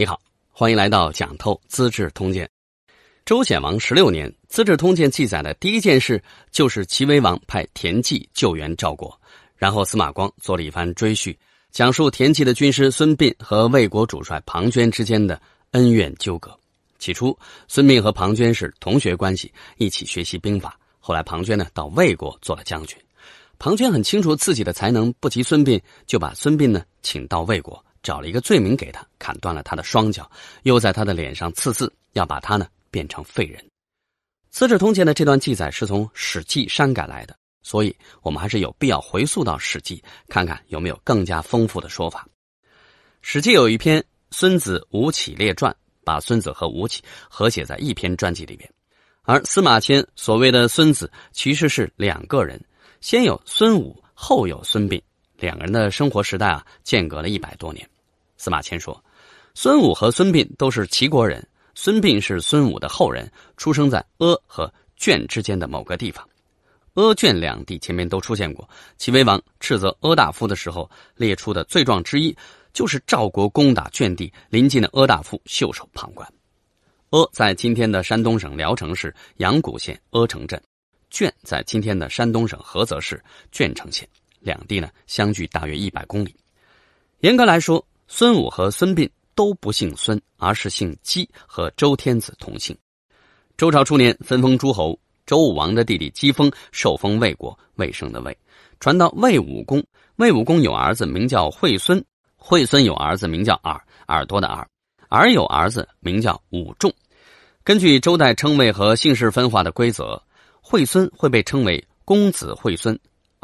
你好，欢迎来到讲透《资治通鉴》。周显王十六年，《资治通鉴》记载的第一件事就是齐威王派田忌救援赵国，然后司马光做了一番追叙，讲述田忌的军师孙膑和魏国主帅庞涓之间的恩怨纠葛。起初，孙膑和庞涓是同学关系，一起学习兵法。后来，庞涓呢到魏国做了将军，庞涓很清楚自己的才能不及孙膑，就把孙膑呢请到魏国。找了一个罪名给他，砍断了他的双脚，又在他的脸上刺字，要把他呢变成废人。《资治通鉴》的这段记载是从《史记》删改来的，所以我们还是有必要回溯到《史记》，看看有没有更加丰富的说法。《史记》有一篇《孙子吴起列传》，把孙子和吴起合写在一篇传记里面，而司马迁所谓的孙子其实是两个人，先有孙武，后有孙膑。两个人的生活时代啊，间隔了一百多年。司马迁说，孙武和孙膑都是齐国人，孙膑是孙武的后人，出生在阿和卷之间的某个地方。阿、卷两地前面都出现过。齐威王斥责阿大夫的时候，列出的罪状之一，就是赵国攻打卷地临近的阿大夫袖手旁观。阿在今天的山东省聊城市阳谷县阿城镇，卷在今天的山东省菏泽市鄄城县。两地呢相距大约一百公里。严格来说，孙武和孙膑都不姓孙，而是姓姬和周天子同姓。周朝初年分封诸侯，周武王的弟弟姬封受封魏国，魏胜的魏。传到魏武公，魏武公有儿子名叫惠孙，惠孙有儿子名叫耳，耳朵的耳，耳有儿子名叫武仲。根据周代称谓和姓氏分化的规则，惠孙会被称为公子惠孙。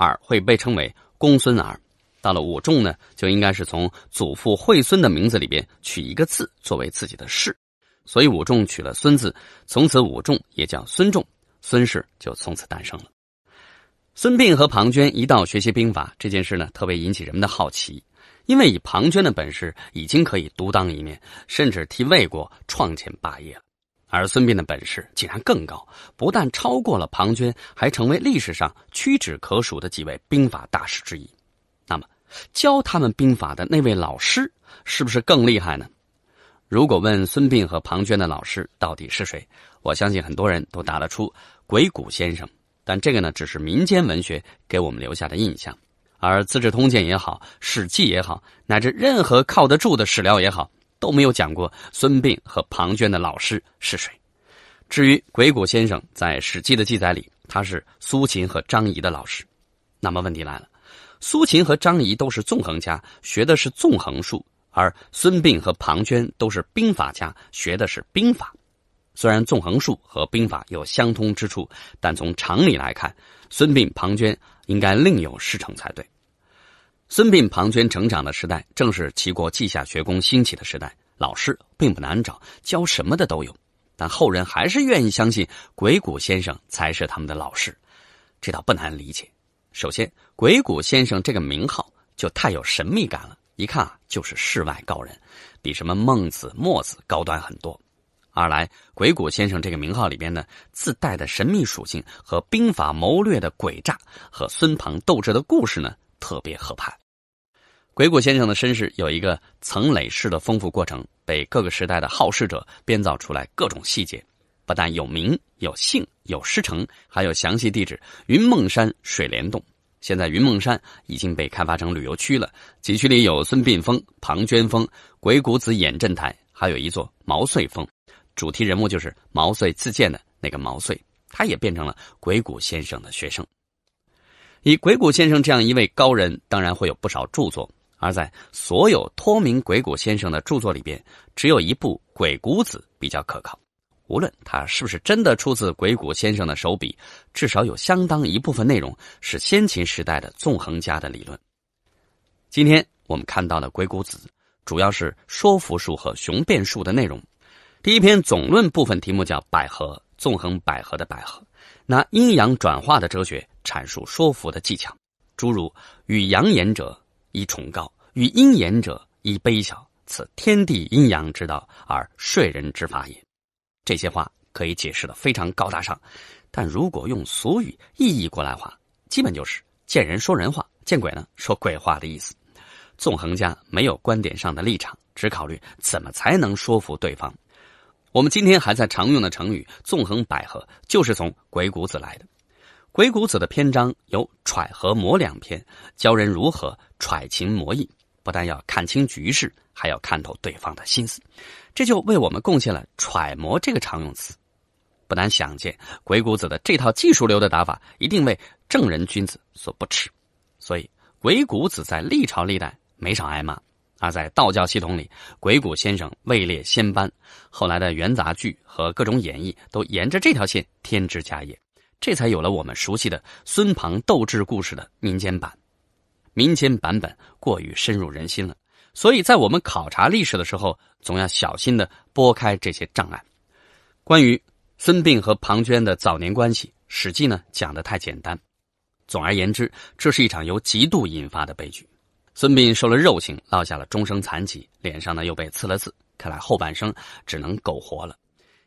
儿会被称为公孙儿，到了武仲呢，就应该是从祖父惠孙的名字里边取一个字作为自己的氏，所以武仲取了孙字，从此武仲也叫孙仲，孙氏就从此诞生了。孙膑和庞涓一道学习兵法这件事呢，特别引起人们的好奇，因为以庞涓的本事，已经可以独当一面，甚至替魏国创建霸业了。而孙膑的本事竟然更高，不但超过了庞涓，还成为历史上屈指可数的几位兵法大师之一。那么，教他们兵法的那位老师是不是更厉害呢？如果问孙膑和庞涓的老师到底是谁，我相信很多人都答得出“鬼谷先生”。但这个呢，只是民间文学给我们留下的印象。而《资治通鉴》也好，《史记》也好，乃至任何靠得住的史料也好。都没有讲过孙膑和庞涓的老师是谁。至于鬼谷先生，在《史记》的记载里，他是苏秦和张仪的老师。那么问题来了，苏秦和张仪都是纵横家，学的是纵横术；而孙膑和庞涓都是兵法家，学的是兵法。虽然纵横术和兵法有相通之处，但从常理来看，孙膑、庞涓应该另有师承才对。孙膑、庞涓成长的时代，正是齐国稷下学宫兴起的时代。老师并不难找，教什么的都有。但后人还是愿意相信鬼谷先生才是他们的老师，这倒不难理解。首先，鬼谷先生这个名号就太有神秘感了，一看就是世外高人，比什么孟子、墨子高端很多。二来，鬼谷先生这个名号里边呢，自带的神秘属性和兵法谋略的诡诈，和孙庞斗智的故事呢。特别合拍。鬼谷先生的身世有一个层累式的丰富过程，被各个时代的好事者编造出来各种细节。不但有名有姓有师承，还有详细地址：云梦山水帘洞。现在云梦山已经被开发成旅游区了，景区里有孙膑峰、庞涓峰、鬼谷子演阵台，还有一座毛遂峰。主题人物就是毛遂自荐的那个毛遂，他也变成了鬼谷先生的学生。以鬼谷先生这样一位高人，当然会有不少著作。而在所有托名鬼谷先生的著作里边，只有一部《鬼谷子》比较可靠。无论它是不是真的出自鬼谷先生的手笔，至少有相当一部分内容是先秦时代的纵横家的理论。今天我们看到的《鬼谷子》，主要是说服术和雄辩术的内容。第一篇总论部分题目叫“百合”，纵横捭阖的“捭阖”，那阴阳转化的哲学。阐述说服的技巧，诸如与阳言者以崇高，与阴言者以卑小，此天地阴阳之道而睡人之法也。这些话可以解释的非常高大上，但如果用俗语意义过来话，基本就是见人说人话，见鬼呢说鬼话的意思。纵横家没有观点上的立场，只考虑怎么才能说服对方。我们今天还在常用的成语“纵横捭阖”就是从鬼谷子来的。鬼谷子的篇章有揣和磨”两篇，教人如何揣情磨意，不但要看清局势，还要看透对方的心思，这就为我们贡献了“揣摩”这个常用词。不难想见，鬼谷子的这套技术流的打法一定为正人君子所不齿，所以鬼谷子在历朝历代没少挨骂。而在道教系统里，鬼谷先生位列仙班，后来的元杂剧和各种演绎都沿着这条线添枝加叶。这才有了我们熟悉的孙庞斗智故事的民间版，民间版本过于深入人心了，所以在我们考察历史的时候，总要小心的拨开这些障碍。关于孙膑和庞涓的早年关系，《史记》呢讲的太简单。总而言之，这是一场由嫉妒引发的悲剧。孙膑受了肉刑，落下了终生残疾，脸上呢又被刺了字，看来后半生只能苟活了。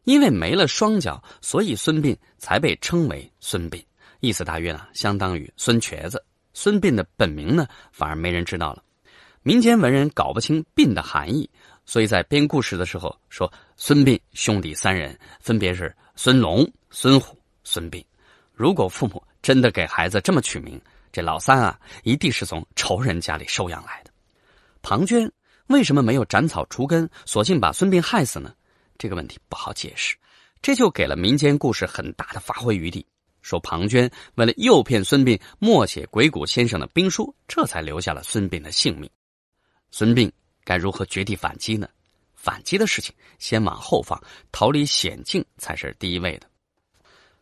因为没了双脚，所以孙膑才被称为孙膑，意思大约呢，相当于孙瘸子。孙膑的本名呢，反而没人知道了。民间文人搞不清“膑”的含义，所以在编故事的时候说，孙膑兄弟三人分别是孙龙、孙虎、孙膑。如果父母真的给孩子这么取名，这老三啊，一定是从仇人家里收养来的。庞涓为什么没有斩草除根，索性把孙膑害死呢？这个问题不好解释，这就给了民间故事很大的发挥余地。说庞涓为了诱骗孙膑默写鬼谷先生的兵书，这才留下了孙膑的性命。孙膑该如何绝地反击呢？反击的事情先往后放，逃离险境才是第一位的。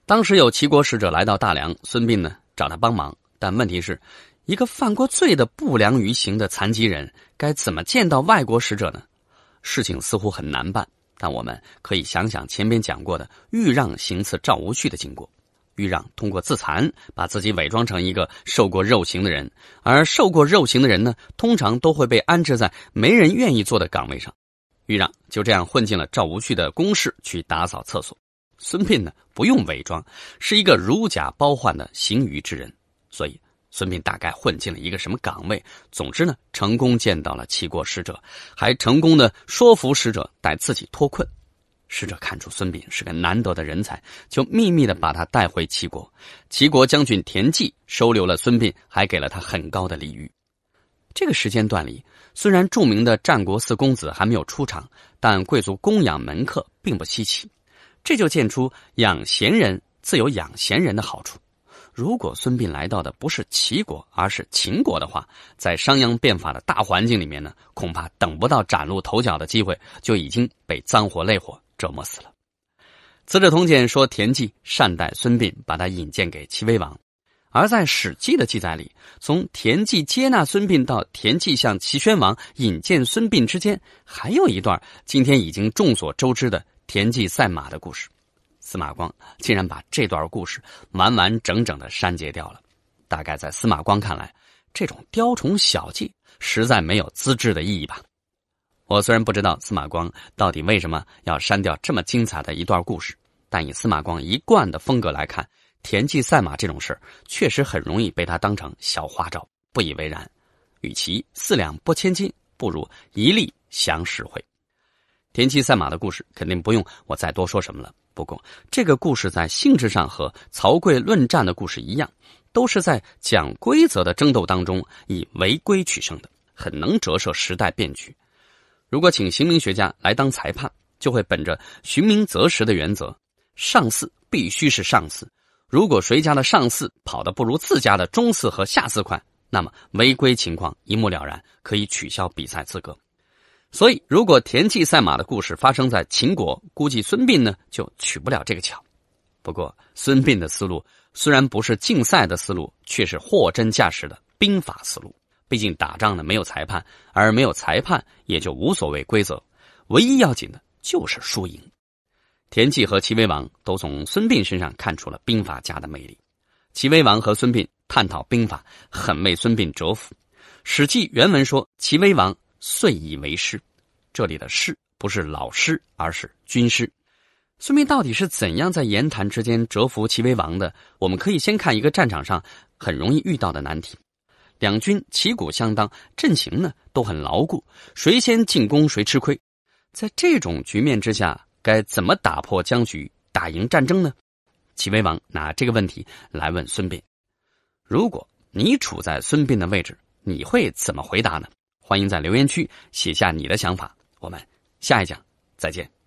当时有齐国使者来到大梁，孙膑呢找他帮忙，但问题是一个犯过罪的不良于行的残疾人，该怎么见到外国使者呢？事情似乎很难办。但我们可以想想前边讲过的豫让行刺赵无恤的经过，豫让通过自残把自己伪装成一个受过肉刑的人，而受过肉刑的人呢，通常都会被安置在没人愿意做的岗位上，豫让就这样混进了赵无恤的宫室去打扫厕所。孙膑呢，不用伪装，是一个如假包换的行于之人，所以。孙膑大概混进了一个什么岗位？总之呢，成功见到了齐国使者，还成功的说服使者带自己脱困。使者看出孙膑是个难得的人才，就秘密的把他带回齐国。齐国将军田忌收留了孙膑，还给了他很高的礼遇。这个时间段里，虽然著名的战国四公子还没有出场，但贵族供养门客并不稀奇。这就见出养闲人自有养闲人的好处。如果孙膑来到的不是齐国，而是秦国的话，在商鞅变法的大环境里面呢，恐怕等不到崭露头角的机会，就已经被脏活累活折磨死了。《资治通鉴》说田忌善待孙膑，把他引荐给齐威王；而在《史记》的记载里，从田忌接纳孙膑到田忌向齐宣王引荐孙膑之间，还有一段今天已经众所周知的田忌赛马的故事。司马光竟然把这段故事完完整整的删节掉了，大概在司马光看来，这种雕虫小技实在没有资质的意义吧。我虽然不知道司马光到底为什么要删掉这么精彩的一段故事，但以司马光一贯的风格来看，田忌赛马这种事确实很容易被他当成小花招，不以为然。与其四两拨千斤，不如一力降十会。田忌赛马的故事肯定不用我再多说什么了。不过，这个故事在性质上和曹刿论战的故事一样，都是在讲规则的争斗当中以违规取胜的，很能折射时代变局。如果请刑名学家来当裁判，就会本着寻名择实的原则，上司必须是上司。如果谁家的上司跑得不如自家的中司和下司快，那么违规情况一目了然，可以取消比赛资格。所以，如果田忌赛马的故事发生在秦国，估计孙膑呢就取不了这个巧。不过，孙膑的思路虽然不是竞赛的思路，却是货真价实的兵法思路。毕竟打仗呢没有裁判，而没有裁判也就无所谓规则，唯一要紧的就是输赢。田忌和齐威王都从孙膑身上看出了兵法家的魅力。齐威王和孙膑探讨兵法，很为孙膑折服。《史记》原文说：“齐威王。”遂以为师，这里的“师”不是老师，而是军师。孙膑到底是怎样在言谈之间折服齐威王的？我们可以先看一个战场上很容易遇到的难题：两军旗鼓相当，阵型呢都很牢固，谁先进攻谁吃亏。在这种局面之下，该怎么打破僵局、打赢战争呢？齐威王拿这个问题来问孙膑，如果你处在孙膑的位置，你会怎么回答呢？欢迎在留言区写下你的想法，我们下一讲再见。